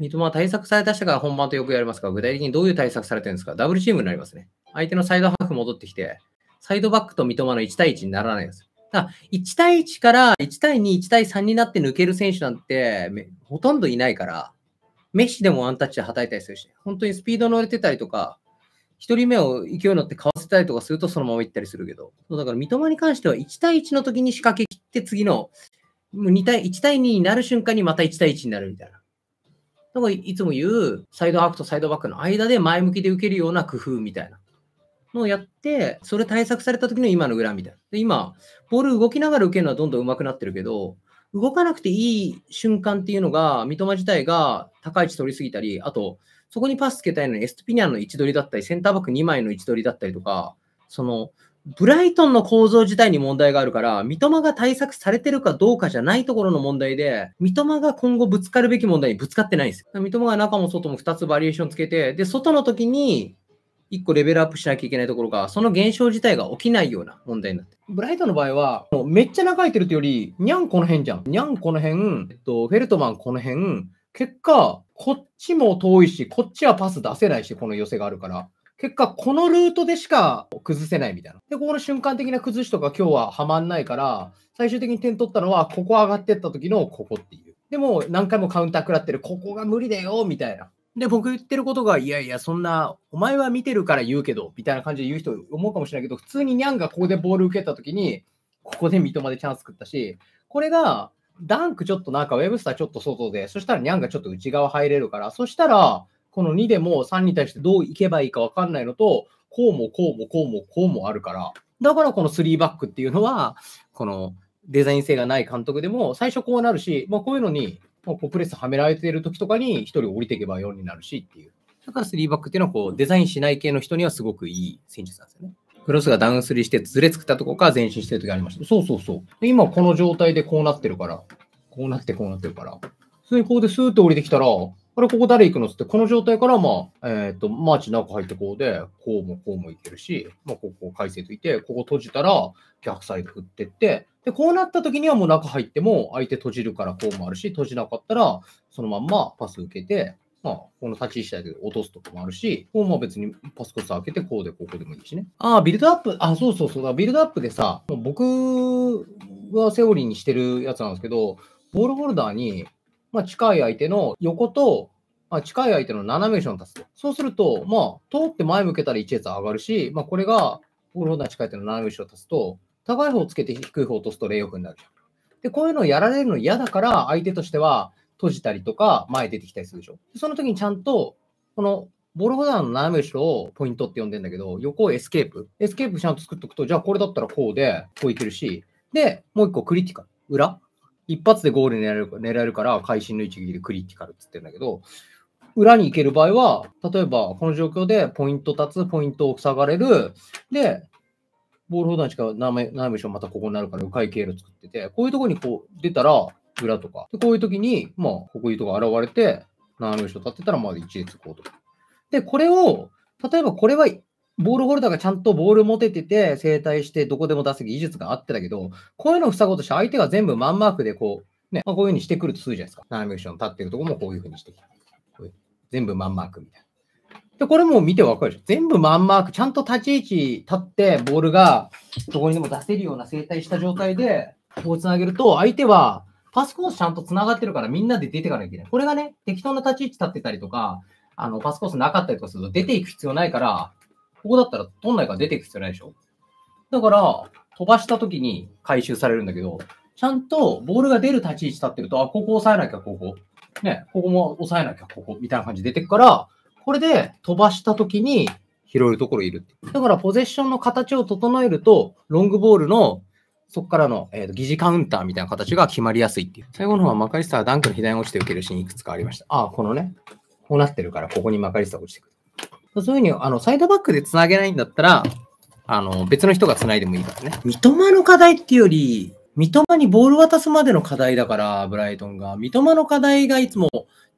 三笘は対策された人が本番とよくやりますが、具体的にどういう対策されてるんですかダブルチームになりますね。相手のサイドハーフ戻ってきて、サイドバックと三笘の1対1にならないです。だ1対1から1対2、1対3になって抜ける選手なんてほとんどいないから、メッシでもワンタッチではたいたりするし、本当にスピード乗れてたりとか、1人目を勢い乗ってかわせたりとかするとそのまま行ったりするけど、だから三笘に関しては1対1の時に仕掛け切って次のもう2対1対2になる瞬間にまた1対1になるみたいな。なんかいつも言う、サイドアークとサイドバックの間で前向きで受けるような工夫みたいなのをやって、それ対策された時の今の裏みたいな。で今、ボール動きながら受けるのはどんどん上手くなってるけど、動かなくていい瞬間っていうのが、三笘自体が高い位置取りすぎたり、あと、そこにパスつけたいのにエストピニャンの位置取りだったり、センターバック2枚の位置取りだったりとか、その、ブライトンの構造自体に問題があるから、三笘が対策されてるかどうかじゃないところの問題で、三笘が今後ぶつかるべき問題にぶつかってないんですよ。三笘が中も外も2つバリエーションつけて、で、外の時に1個レベルアップしなきゃいけないところが、その現象自体が起きないような問題になって。ブライトンの場合は、もうめっちゃ長いてるってより、にゃんこの辺じゃん。にゃんこの辺、えっと、フェルトマンこの辺、結果、こっちも遠いし、こっちはパス出せないし、この寄せがあるから。結果、このルートでしか崩せないみたいな。で、ここの瞬間的な崩しとか今日ははまんないから、最終的に点取ったのは、ここ上がってった時のここっていう。でも、何回もカウンター食らってる、ここが無理だよ、みたいな。で、僕言ってることが、いやいや、そんな、お前は見てるから言うけど、みたいな感じで言う人思うかもしれないけど、普通にニャンがここでボール受けた時に、ここで三笘でチャンス食ったし、これが、ダンクちょっとなんか、ウェブスターちょっと外で、そしたらニャンがちょっと内側入れるから、そしたら、この2でも3に対してどういけばいいか分かんないのと、こうもこうもこうもこうもあるから、だからこの3バックっていうのは、このデザイン性がない監督でも、最初こうなるし、まあ、こういうのに、まあ、こうプレスはめられてる時とかに1人降りていけば4になるしっていう。だから3バックっていうのはこうデザインしない系の人にはすごくいい戦術なんですよね。クロスがダウンスリーしてずれつくったとこから前進してる時ありました。そうそうそう。今この状態でこうなってるから、こうなってこうなってるから。それこうでスーッと降りてきたら、これここ誰行くのっつって、この状態からまあ、えっ、ー、と、マーチ中入ってこうで、こうもこうもいけるし、まあ、ここを回線といて、ここ閉じたら逆サイド振ってって、で、こうなった時にはもう中入っても相手閉じるからこうもあるし、閉じなかったらそのまんまパス受けて、まあ、この立ち位置で落とすとかもあるし、こうも別にパスコス開けて、こうでここでもいいしね。ああ、ビルドアップ、あ、そうそうそうだ、ビルドアップでさ、僕はセオリーにしてるやつなんですけど、ボールホルダーにまあ、近い相手の横と、まあ、近い相手の斜め後ろに立つと。そうすると、まあ、通って前向けたら1列上がるし、まあ、これが、ボールホルダー近い相手の斜め後ろに立つと、高い方をつけて低い方を落とすとレイオフになるじゃん。で、こういうのをやられるの嫌だから、相手としては閉じたりとか、前出てきたりするでしょ。その時にちゃんと、このボールホルダーの斜め後ろをポイントって呼んでんだけど、横をエスケープ。エスケープちゃんと作っとくと、じゃあこれだったらこうで、こういけるし、で、もう一個クリティカル。裏。一発でゴール狙える狙えるから、会心の一撃でクリティカルって言ってるんだけど、裏に行ける場合は、例えばこの状況でポイント立つ、ポイントを塞がれる、で、ボール保断しかナい、ないしろまたここになるから、迂回経路作ってて、こういうとこにこう出たら、裏とか、でこういう時に、まあ、こういうとこ現れて、斜め後ろ立ってたら、まず1列こうとか。で、これを、例えばこれはボールホルダーがちゃんとボール持ててて、整体してどこでも出す技術があってだけど、こういうのを塞ごうとして相手が全部マンマークでこう、ね、こういうふうにしてくるとするじゃないですか。ナーミューション立ってるとこもこういうふうにしてきた。全部マンマークみたいな。で、これも見てわかるでしょ。全部マンマーク、ちゃんと立ち位置立って、ボールがどこにでも出せるような整体した状態で、こうつなげると、相手はパスコースちゃんとつながってるからみんなで出ていかなきゃいけない。これがね、適当な立ち位置立ってたりとか、あの、パスコースなかったりとかすると出ていく必要ないから、ここだったら取んないから出ていく必要ないでしょだから、飛ばした時に回収されるんだけど、ちゃんとボールが出る立ち位置立ってると、あ、ここ押さえなきゃ、ここ。ね、ここも押さえなきゃ、ここ。みたいな感じで出てくから、これで飛ばした時に拾えるところいる。だから、ポゼッションの形を整えると、ロングボールのそこからの、えーと、疑似カウンターみたいな形が決まりやすいっていう。最後の方はマカリスターはダンクの左に落ちて受けるシーンいくつかありました。ああ、このね、こうなってるから、ここにマカリスター落ちてくる。そういうふうに、あの、サイドバックでつなげないんだったら、あの、別の人がつないでもいいからね。三笘の課題っていうより、三笘にボール渡すまでの課題だから、ブライトンが。三笘の課題がいつも、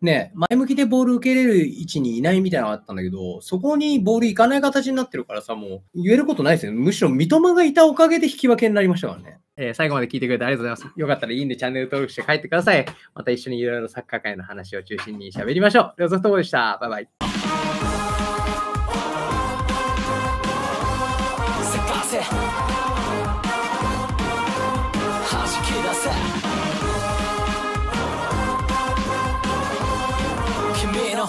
ね、前向きでボール受けれる位置にいないみたいなのがあったんだけど、そこにボールいかない形になってるからさ、もう言えることないですよ。むしろ三笘がいたおかげで引き分けになりましたからね。えー、最後まで聞いてくれてありがとうございます。よかったらいいんでチャンネル登録して帰ってください。また一緒にいろいろサッカー界の話を中心に喋りましょう。両ソフトボールでした。バイバイ。せ弾き出せ君の